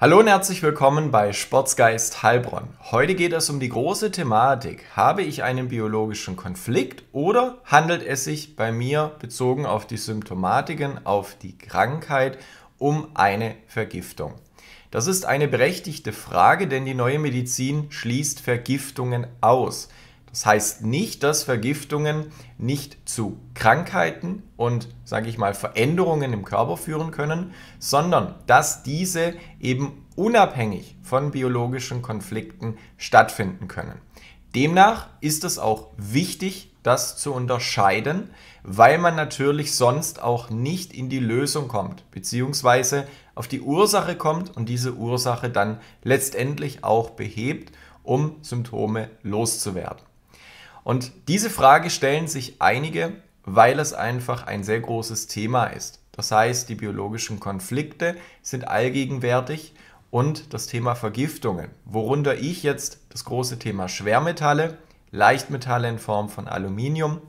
Hallo und herzlich willkommen bei Sportsgeist Heilbronn. Heute geht es um die große Thematik, habe ich einen biologischen Konflikt oder handelt es sich bei mir bezogen auf die Symptomatiken, auf die Krankheit um eine Vergiftung? Das ist eine berechtigte Frage, denn die neue Medizin schließt Vergiftungen aus. Das heißt nicht, dass Vergiftungen nicht zu Krankheiten und, sage ich mal, Veränderungen im Körper führen können, sondern dass diese eben unabhängig von biologischen Konflikten stattfinden können. Demnach ist es auch wichtig, das zu unterscheiden, weil man natürlich sonst auch nicht in die Lösung kommt, beziehungsweise auf die Ursache kommt und diese Ursache dann letztendlich auch behebt, um Symptome loszuwerden. Und diese Frage stellen sich einige, weil es einfach ein sehr großes Thema ist. Das heißt, die biologischen Konflikte sind allgegenwärtig und das Thema Vergiftungen, worunter ich jetzt das große Thema Schwermetalle, Leichtmetalle in Form von Aluminium,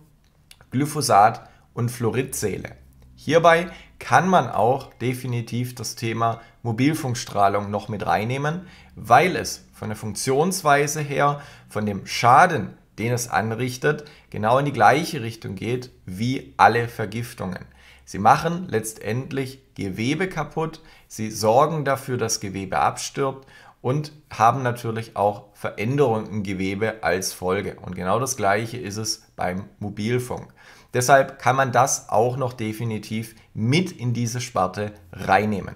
Glyphosat und Fluorid zähle. Hierbei kann man auch definitiv das Thema Mobilfunkstrahlung noch mit reinnehmen, weil es von der Funktionsweise her, von dem Schaden, den es anrichtet, genau in die gleiche Richtung geht wie alle Vergiftungen. Sie machen letztendlich Gewebe kaputt, sie sorgen dafür, dass Gewebe abstirbt und haben natürlich auch Veränderungen im Gewebe als Folge. Und genau das gleiche ist es beim Mobilfunk. Deshalb kann man das auch noch definitiv mit in diese Sparte reinnehmen.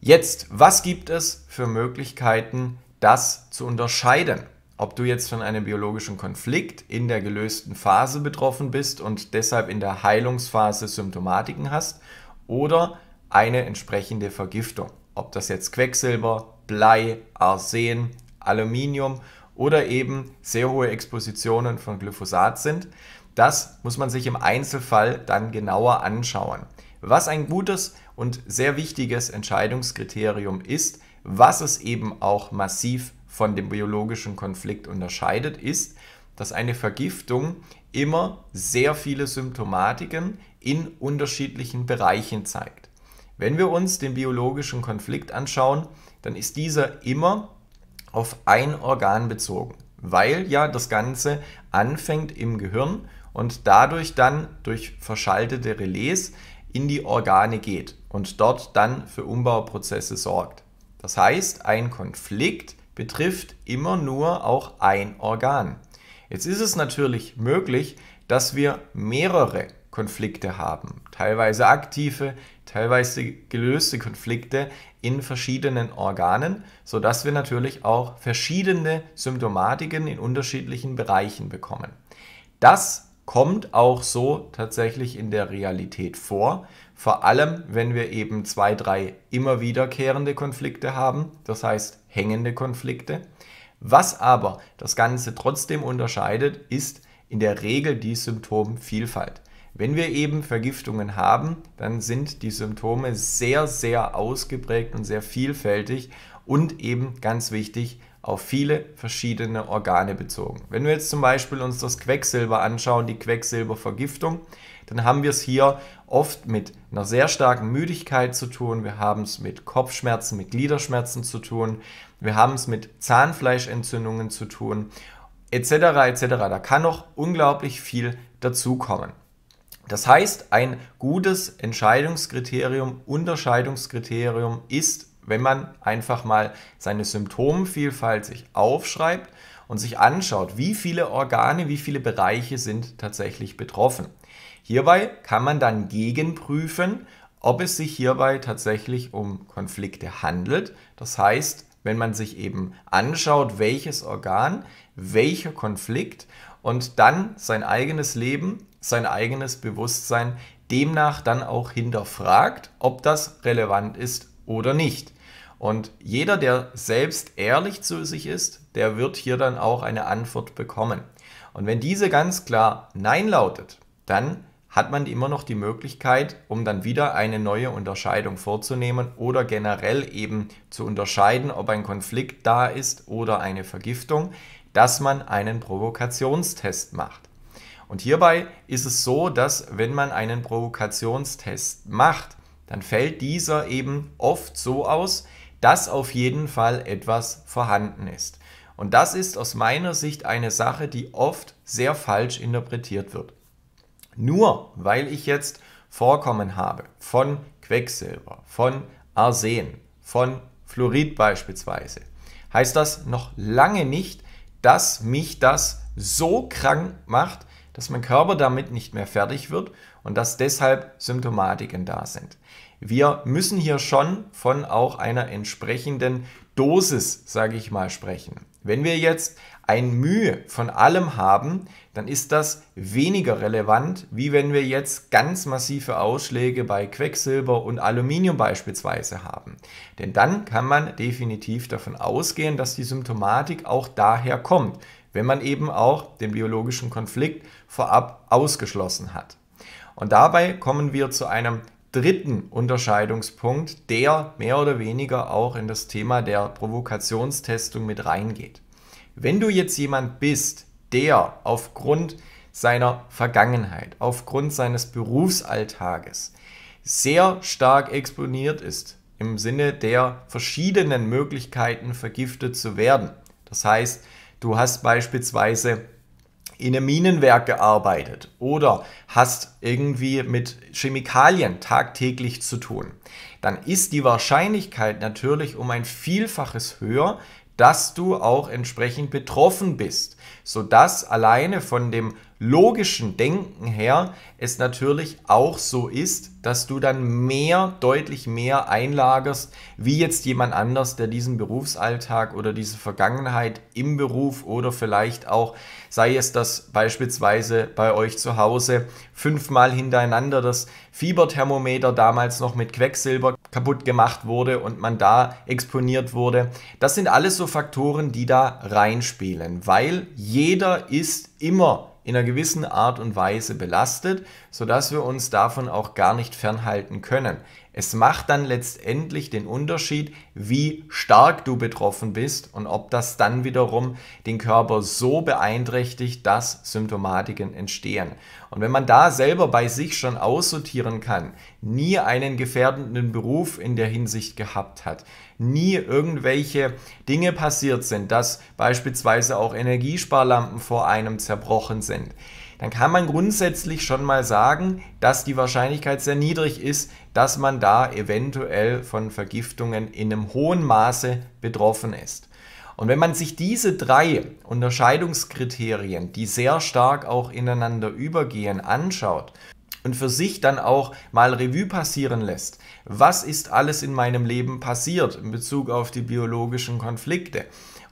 Jetzt, was gibt es für Möglichkeiten, das zu unterscheiden? ob du jetzt von einem biologischen Konflikt in der gelösten Phase betroffen bist und deshalb in der Heilungsphase Symptomatiken hast oder eine entsprechende Vergiftung. Ob das jetzt Quecksilber, Blei, Arsen, Aluminium oder eben sehr hohe Expositionen von Glyphosat sind, das muss man sich im Einzelfall dann genauer anschauen. Was ein gutes und sehr wichtiges Entscheidungskriterium ist, was es eben auch massiv von dem biologischen Konflikt unterscheidet, ist, dass eine Vergiftung immer sehr viele Symptomatiken in unterschiedlichen Bereichen zeigt. Wenn wir uns den biologischen Konflikt anschauen, dann ist dieser immer auf ein Organ bezogen, weil ja das Ganze anfängt im Gehirn und dadurch dann durch verschaltete Relais in die Organe geht und dort dann für Umbauprozesse sorgt. Das heißt, ein Konflikt betrifft immer nur auch ein Organ. Jetzt ist es natürlich möglich, dass wir mehrere Konflikte haben, teilweise aktive, teilweise gelöste Konflikte in verschiedenen Organen, sodass wir natürlich auch verschiedene Symptomatiken in unterschiedlichen Bereichen bekommen. Das kommt auch so tatsächlich in der Realität vor vor allem, wenn wir eben zwei, drei immer wiederkehrende Konflikte haben, das heißt hängende Konflikte. Was aber das Ganze trotzdem unterscheidet, ist in der Regel die Symptomvielfalt. Wenn wir eben Vergiftungen haben, dann sind die Symptome sehr, sehr ausgeprägt und sehr vielfältig und eben ganz wichtig, auf viele verschiedene Organe bezogen. Wenn wir jetzt zum Beispiel uns das Quecksilber anschauen, die Quecksilbervergiftung, dann haben wir es hier oft mit einer sehr starken Müdigkeit zu tun, wir haben es mit Kopfschmerzen, mit Gliederschmerzen zu tun, wir haben es mit Zahnfleischentzündungen zu tun, etc. etc. Da kann noch unglaublich viel dazukommen. Das heißt, ein gutes Entscheidungskriterium, Unterscheidungskriterium ist wenn man einfach mal seine Symptomvielfalt sich aufschreibt und sich anschaut, wie viele Organe, wie viele Bereiche sind tatsächlich betroffen. Hierbei kann man dann gegenprüfen, ob es sich hierbei tatsächlich um Konflikte handelt. Das heißt, wenn man sich eben anschaut, welches Organ, welcher Konflikt und dann sein eigenes Leben, sein eigenes Bewusstsein demnach dann auch hinterfragt, ob das relevant ist oder nicht. Und jeder, der selbst ehrlich zu sich ist, der wird hier dann auch eine Antwort bekommen. Und wenn diese ganz klar Nein lautet, dann hat man immer noch die Möglichkeit, um dann wieder eine neue Unterscheidung vorzunehmen oder generell eben zu unterscheiden, ob ein Konflikt da ist oder eine Vergiftung, dass man einen Provokationstest macht. Und hierbei ist es so, dass wenn man einen Provokationstest macht, dann fällt dieser eben oft so aus, dass auf jeden Fall etwas vorhanden ist. Und das ist aus meiner Sicht eine Sache, die oft sehr falsch interpretiert wird. Nur weil ich jetzt Vorkommen habe von Quecksilber, von Arsen, von Fluorid beispielsweise, heißt das noch lange nicht, dass mich das so krank macht, dass mein Körper damit nicht mehr fertig wird und dass deshalb Symptomatiken da sind wir müssen hier schon von auch einer entsprechenden Dosis, sage ich mal, sprechen. Wenn wir jetzt ein Mühe von allem haben, dann ist das weniger relevant, wie wenn wir jetzt ganz massive Ausschläge bei Quecksilber und Aluminium beispielsweise haben. Denn dann kann man definitiv davon ausgehen, dass die Symptomatik auch daher kommt, wenn man eben auch den biologischen Konflikt vorab ausgeschlossen hat. Und dabei kommen wir zu einem dritten Unterscheidungspunkt, der mehr oder weniger auch in das Thema der Provokationstestung mit reingeht. Wenn du jetzt jemand bist, der aufgrund seiner Vergangenheit, aufgrund seines Berufsalltages sehr stark exponiert ist im Sinne der verschiedenen Möglichkeiten vergiftet zu werden. Das heißt, du hast beispielsweise in einem Minenwerk gearbeitet oder hast irgendwie mit Chemikalien tagtäglich zu tun, dann ist die Wahrscheinlichkeit natürlich um ein Vielfaches höher, dass du auch entsprechend betroffen bist, sodass alleine von dem logischen Denken her es natürlich auch so ist, dass du dann mehr, deutlich mehr einlagerst, wie jetzt jemand anders, der diesen Berufsalltag oder diese Vergangenheit im Beruf oder vielleicht auch, sei es das beispielsweise bei euch zu Hause, fünfmal hintereinander das Fieberthermometer damals noch mit Quecksilber kaputt gemacht wurde und man da exponiert wurde. Das sind alles so Faktoren, die da reinspielen, weil jeder ist immer in einer gewissen Art und Weise belastet, sodass wir uns davon auch gar nicht fernhalten können. Es macht dann letztendlich den Unterschied, wie stark du betroffen bist und ob das dann wiederum den Körper so beeinträchtigt, dass Symptomatiken entstehen. Und wenn man da selber bei sich schon aussortieren kann, nie einen gefährdenden Beruf in der Hinsicht gehabt hat, nie irgendwelche Dinge passiert sind, dass beispielsweise auch Energiesparlampen vor einem zerbrochen sind, dann kann man grundsätzlich schon mal sagen, dass die Wahrscheinlichkeit sehr niedrig ist, dass man da eventuell von Vergiftungen in einem hohen Maße betroffen ist. Und wenn man sich diese drei Unterscheidungskriterien, die sehr stark auch ineinander übergehen, anschaut und für sich dann auch mal Revue passieren lässt, was ist alles in meinem Leben passiert in Bezug auf die biologischen Konflikte,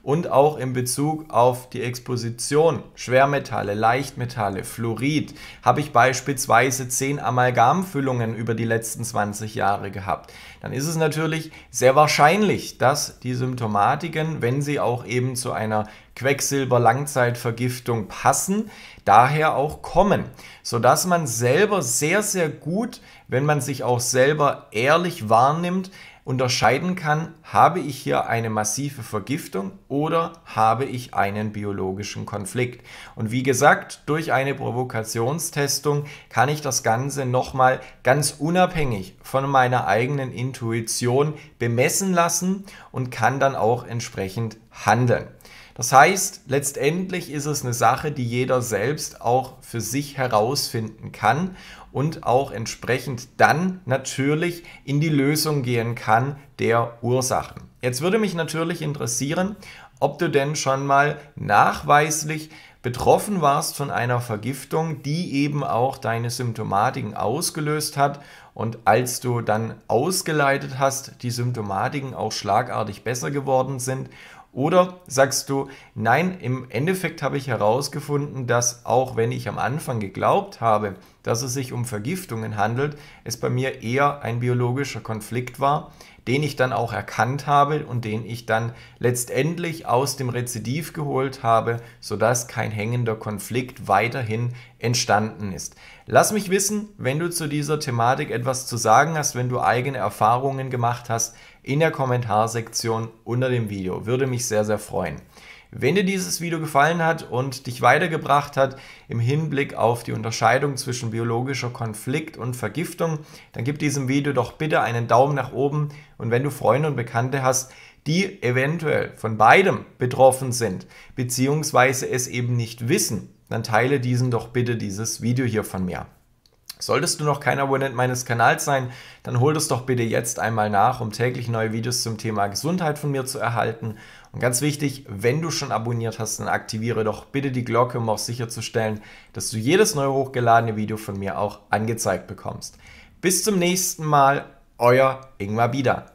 und auch in Bezug auf die Exposition Schwermetalle, Leichtmetalle, Fluorid habe ich beispielsweise 10 Amalgamfüllungen über die letzten 20 Jahre gehabt. Dann ist es natürlich sehr wahrscheinlich, dass die Symptomatiken, wenn sie auch eben zu einer Quecksilber-Langzeitvergiftung passen, daher auch kommen, sodass man selber sehr, sehr gut, wenn man sich auch selber ehrlich wahrnimmt, unterscheiden kann, habe ich hier eine massive Vergiftung oder habe ich einen biologischen Konflikt. Und wie gesagt, durch eine Provokationstestung kann ich das Ganze nochmal ganz unabhängig von meiner eigenen Intuition bemessen lassen und kann dann auch entsprechend handeln. Das heißt, letztendlich ist es eine Sache, die jeder selbst auch für sich herausfinden kann und auch entsprechend dann natürlich in die Lösung gehen kann der Ursachen. Jetzt würde mich natürlich interessieren, ob du denn schon mal nachweislich betroffen warst von einer Vergiftung, die eben auch deine Symptomatiken ausgelöst hat und als du dann ausgeleitet hast, die Symptomatiken auch schlagartig besser geworden sind oder sagst du, nein, im Endeffekt habe ich herausgefunden, dass auch wenn ich am Anfang geglaubt habe, dass es sich um Vergiftungen handelt, es bei mir eher ein biologischer Konflikt war, den ich dann auch erkannt habe und den ich dann letztendlich aus dem Rezidiv geholt habe, sodass kein hängender Konflikt weiterhin entstanden ist. Lass mich wissen, wenn du zu dieser Thematik etwas zu sagen hast, wenn du eigene Erfahrungen gemacht hast, in der Kommentarsektion unter dem Video. Würde mich sehr, sehr freuen. Wenn dir dieses Video gefallen hat und dich weitergebracht hat im Hinblick auf die Unterscheidung zwischen biologischer Konflikt und Vergiftung, dann gib diesem Video doch bitte einen Daumen nach oben und wenn du Freunde und Bekannte hast, die eventuell von beidem betroffen sind, beziehungsweise es eben nicht wissen, dann teile diesen doch bitte dieses Video hier von mir. Solltest du noch kein Abonnent meines Kanals sein, dann hol das doch bitte jetzt einmal nach, um täglich neue Videos zum Thema Gesundheit von mir zu erhalten. Und ganz wichtig, wenn du schon abonniert hast, dann aktiviere doch bitte die Glocke, um auch sicherzustellen, dass du jedes neu hochgeladene Video von mir auch angezeigt bekommst. Bis zum nächsten Mal, euer Ingmar Bieder.